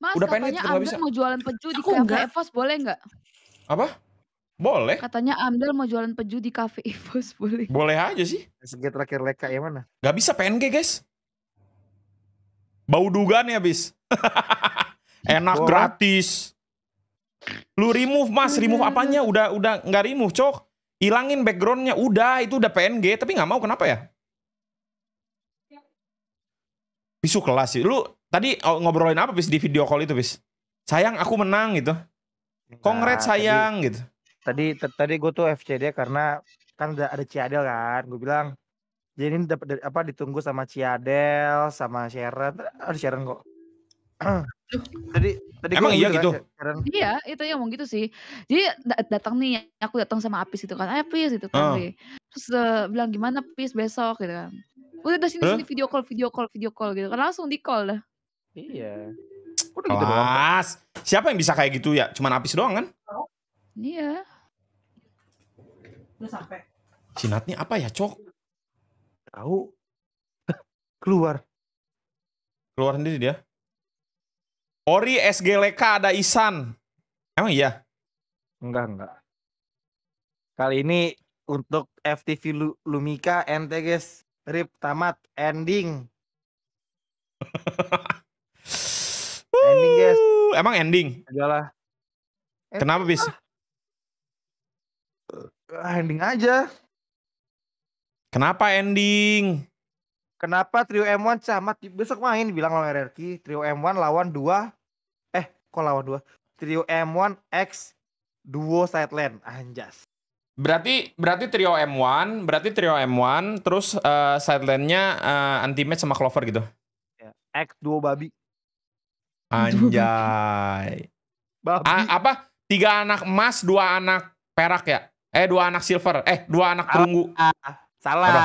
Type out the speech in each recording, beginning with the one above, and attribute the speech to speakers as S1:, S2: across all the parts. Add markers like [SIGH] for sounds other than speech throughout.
S1: Mas, udah katanya pengen, bisa. mau jualan peju di Aku Cafe Evos, boleh nggak?
S2: Apa? Boleh.
S1: Katanya Amdel mau jualan peju di Cafe Evos, [LAUGHS] boleh. Boleh aja sih.
S2: SG terakhir Leka ya mana? Gak bisa PNG, guys. Bau dugaan ya, bis. [LAUGHS] Enak Boleh. gratis. Lu remove, Mas. Remove apanya? Udah udah nggak remove, Cok. Hilangin backgroundnya. Udah, itu udah PNG. Tapi nggak mau, kenapa ya? Bisu kelas sih. Lu Tadi oh, ngobrolin apa bis di video call itu bis? Sayang aku menang gitu. Kongret sayang tadi, gitu.
S1: Tadi tadi gue tuh FCD karena kan ada, ada Ciadel kan. Gue bilang jadi ini dapat apa ditunggu sama Ciadel sama Sharon. Ada Sharon kok. [CLEARS THROAT] tadi tadi emang iya gitu kan, iya itu yang mau gitu sih jadi datang nih aku datang sama Apis itu kan eh, Apis itu kan oh. terus uh, bilang gimana Apis besok gitu kan udah sini huh? sini video call video call video call gitu kan langsung di call dah
S3: Iya.
S2: Udah gitu doang. Siapa yang bisa kayak gitu ya? Cuman Apis doang kan?
S1: Iya. Udah sampai.
S2: Sinatnya apa ya, Cok? Tahu. [LAUGHS] Keluar. Keluar sendiri dia.
S1: Ori SGLK ada Isan. Emang iya? Enggak, enggak. Kali ini untuk FTV Lumika ente guys. Rip tamat ending. [LAUGHS]
S2: emang ending? Adalah. Kenapa bis? Eh,
S1: eh, ending aja. Kenapa ending? Kenapa trio M1 camat besok main bilang lawan RRQ trio M1 lawan dua eh kok lawan dua trio M1 X duo sideline anjas.
S2: Berarti berarti trio M1, berarti trio M1 terus uh, eh, sideline-nya uh, anti match sama Clover gitu. Ya, X duo babi. Anjay. Babi. A apa? Tiga anak emas, dua anak perak ya? Eh, dua anak silver. Eh, dua anak perunggu. Ah, ah. Salah. Apa?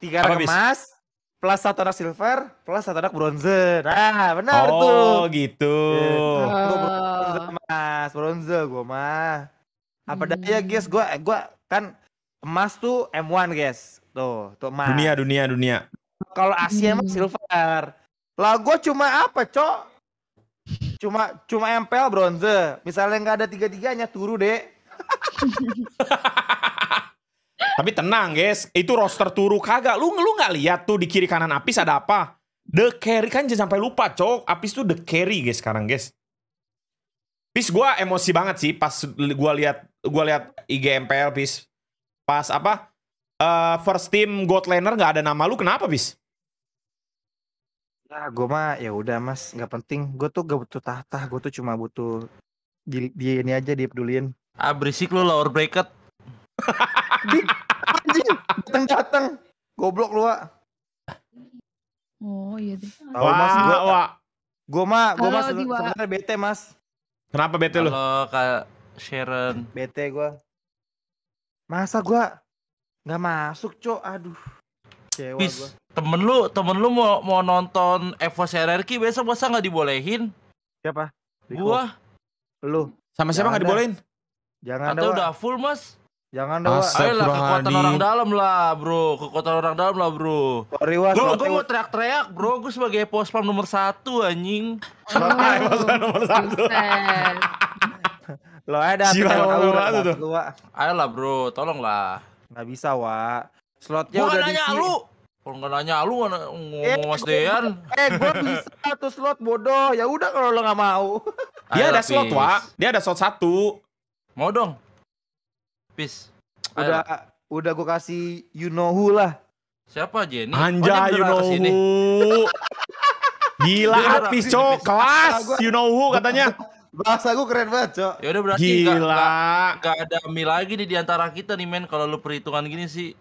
S1: Tiga anak apa, emas, plus satu anak silver, plus satu anak bronze. Nah, benar oh, tuh. Oh, gitu. Yeah. Gue bronze, mas. Bronze gue mah. Apa ya, hmm. daya, guys. Gue eh, gua kan emas tuh M1, guys. Tuh, tuh emas. Dunia, dunia, dunia. Kalau Asia hmm. silver. Lah gue cuma apa, Cok? Cuma cuma empel bronze. Misalnya nggak ada tiga-tiganya turu, deh
S2: [LAUGHS] Tapi tenang, guys. Itu roster turu kagak. Lu lu nggak lihat tuh di kiri kanan Apis ada apa? The carry kan jangan sampai lupa, cok. Apis tuh the carry, guys, sekarang, guys. Pis gua emosi banget sih pas gua lihat gua lihat IG MPL, Pis. Pas apa? Uh, first team God Laner nggak ada nama lu, kenapa, Pis?
S1: Ah, gue mah ya udah mas, nggak penting. Gue tuh gak butuh tahta, gue tuh cuma butuh di, di ini aja dia pedulian
S2: Ah
S3: berisik
S1: lu lower bracket. di, anjing, dateng dateng, goblok lu ah. Oh iya deh. Tahu mas, gua, wah. Gue mah, gue mah sebenarnya bete mas.
S3: Kenapa bete lu? Kalau kak Sharon. Bete
S1: gue. Masa gue nggak masuk cok, aduh. Kecewa Bis, gua.
S3: Temen lu, temen lu mau mau nonton Evo RRQ besok masa nggak dibolehin? Siapa? Riko. Gua.
S1: Lu. Sama siapa nggak dibolehin?
S3: Jangan Atau udah full, Mas. Jangan
S1: dong. Ayolah kekuatan Adi. orang
S3: dalam lah, bro. Kekuatan orang dalam lah, bro. Sorry, gue mau teriak-teriak, bro. Gue sebagai pospam nomor satu, anjing.
S1: pospam nomor satu.
S3: Lo ada siapa? lo Ayolah, bro. lah nggak bisa, Wa. Slotnya gua udah nanya diisi. lu. Kalau nggak nanya lu ngomong
S2: eh, Mas Dean.
S1: Eh, gua bisa satu slot bodoh. Ya udah kalau lo nggak mau. [LAUGHS] Dia Ayo, ada peace. slot, peace. Wak.
S2: Dia ada slot satu. Mau dong. Peace. Udah
S1: udah gua kasih you know who lah.
S3: Siapa Jenny? Oh, Anja oh, you know kesini.
S1: who. [LAUGHS] Gila habis, Cok. Kelas gua, you know who katanya. Bahasa gue keren banget, Cok. Ya
S3: udah berarti Gila.
S1: Gak, gak, gak
S3: ada mie lagi nih di antara kita nih, men. Kalau lu perhitungan gini sih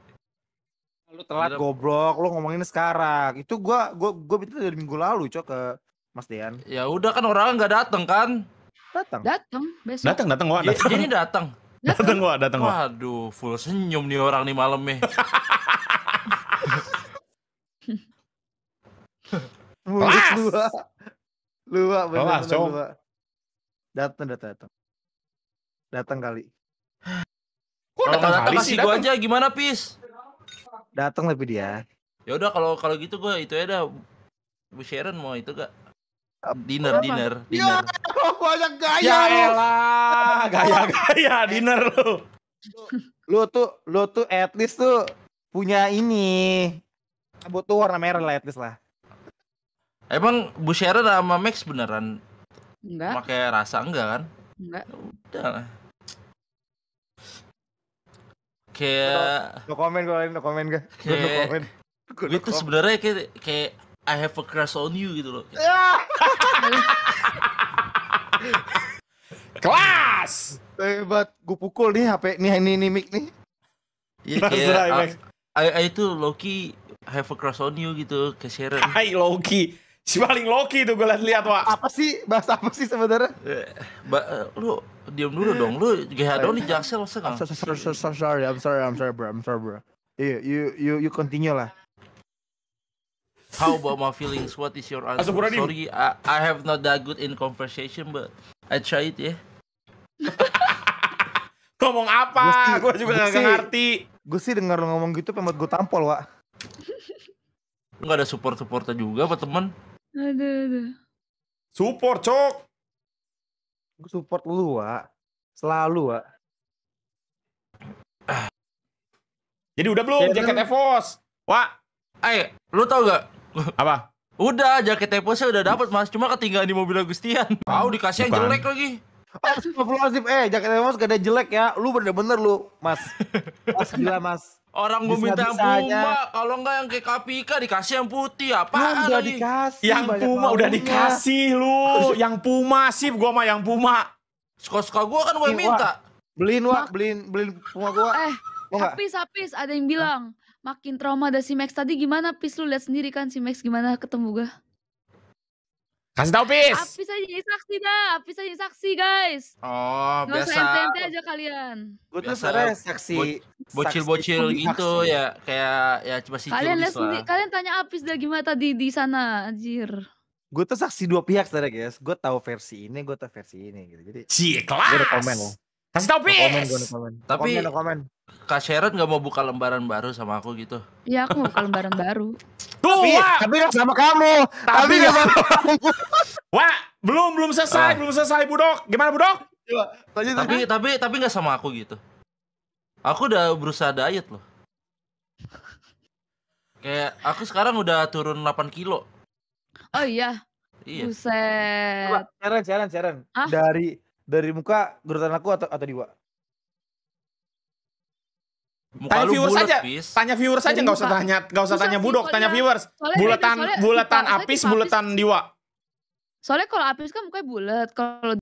S1: Lu telat iya. goblok, lu ngomongin sekarang. Itu gua gua gua itu dari minggu lalu, Cok, ke Mas Dean. Ya udah kan orang nggak datang kan? Datang. Datang
S2: besok. Datang, datang gua, iya, datang. Jadi
S1: datang.
S3: Datang gua, datang gua. Waduh, full senyum nih orang nih malam nih. [LAUGHS]
S1: Mulut lua. Lua benar Datang, datang, datang. Datang kali. Kok datang kali sih? Gua aja gimana, Pis? datang tapi dia
S3: ya udah kalau kalau gitu gue itu ya dah Bu Sharon mau itu gak dinner
S1: Apa? dinner dinner ya gue [LAUGHS] aja gaya ya lah,
S2: gaya gaya [LAUGHS] dinner
S1: lo lo tuh lo tuh at least tuh punya ini butuh warna merah lah at least lah
S3: emang Bu Sharon sama Max beneran Enggak. pakai rasa enggak kan enggak ya udah lah kayak no, no comment gue no comment gue [LAUGHS] kayak no comment gue no itu sebenarnya kayak kayak I have a crush on you gitu loh
S1: ya. kelas hebat gue pukul nih HP nih ini ini mic nih Iya kayak ah,
S3: I, I, I, itu Loki have a crush on you gitu ke Sharon Hai
S2: Loki si paling Loki tuh gue lihat wa Apa sih? Bahas apa sih sebenarnya?
S3: Eh, ba eh, lu diam dulu dong. Lu gak ada nih Jaksel
S1: sekarang. Sorry, I'm sorry, I'm sorry, bro. I'm sorry, bro. You iya, you you you continue lah.
S3: How about my feelings? What is your answer? Sorry, I, I have not that good in conversation, but I it, ya. Yeah. [LAUGHS]
S2: ngomong apa? Gue juga gak
S1: ngerti. Gue sih denger lo ngomong gitu, pengen gue tampol, Wak.
S3: gak ada support-supportnya juga apa temen?
S1: Aduh, aduh. Support, Cok. Gue support lu, Wak. Selalu, Wak. Jadi udah belum Jadi jaket Evos? Wak.
S3: Ayo, eh, lu tau gak? Apa? Udah, jaket Evosnya udah dapet mas. Cuma ketinggalan di mobil Agustian. Tahu dikasih yang jelek lagi.
S1: Astagfirullahaladzim, eh jaket mas gak ada jelek ya. Lu bener-bener lu, mas. Mas [LAUGHS] gila mas.
S3: Orang gue minta yang Puma, kalau enggak yang
S2: kayak Kapika
S3: dikasih yang putih, apaan udah lagi? Dikasih, yang Puma udah dikasih
S2: lu, [LAUGHS] yang Puma sih gue mah yang Puma. Suka-suka gue kan gue iya, minta. Beliin wak,
S1: beliin beliin Puma gue. Eh, tapi sapis ada yang bilang, makin trauma dari si Max tadi gimana? Pis lu lihat sendiri kan si Max gimana ketemu gue. Kasih tau, Pis. Apis aja jadi saksi dah, Apis aja jadi saksi guys.
S2: Oh, Nggak biasa. Nggak usah
S1: aja kalian. Gue tuh sebenernya saksi. Bocil-bocil bo gitu saksi. ya, kayak ya cuma si Kalian lah sendiri, kalian tanya Apis dah gimana tadi di sana, anjir. Gue tuh saksi dua pihak sebenernya, guys. Gue tau versi ini, gue tau versi ini gitu. Jadi Cie kelas. Gue rekomen loh. Kasih tau Pis. Komen, gue
S2: komen.
S3: Tapi komen, komen. Kak Sharon gak mau buka lembaran baru sama aku gitu.
S1: Iya, aku mau buka lembaran baru. Tuh, tapi, Wak. gak kan sama kamu. Tapi, tapi gak sama kamu.
S3: [LAUGHS] Wah, belum belum selesai, uh. belum selesai Budok. Gimana Budok? Coba, lanjut, tapi tapi tapi nggak sama aku gitu. Aku udah berusaha diet loh. Kayak aku sekarang udah turun 8 kilo. Oh iya. Iya.
S1: Buset. Coba, Sharon, Ah? Dari dari muka gerutan aku atau atau diwa? Muka tanya viewers aja, tanya viewers aja nggak usah tanya, nggak usah tanya budok, tanya viewers. bulatan, bulatan apis,
S2: bulatan diwa.
S1: Soalnya kalau apis kan mukanya bulat, kalau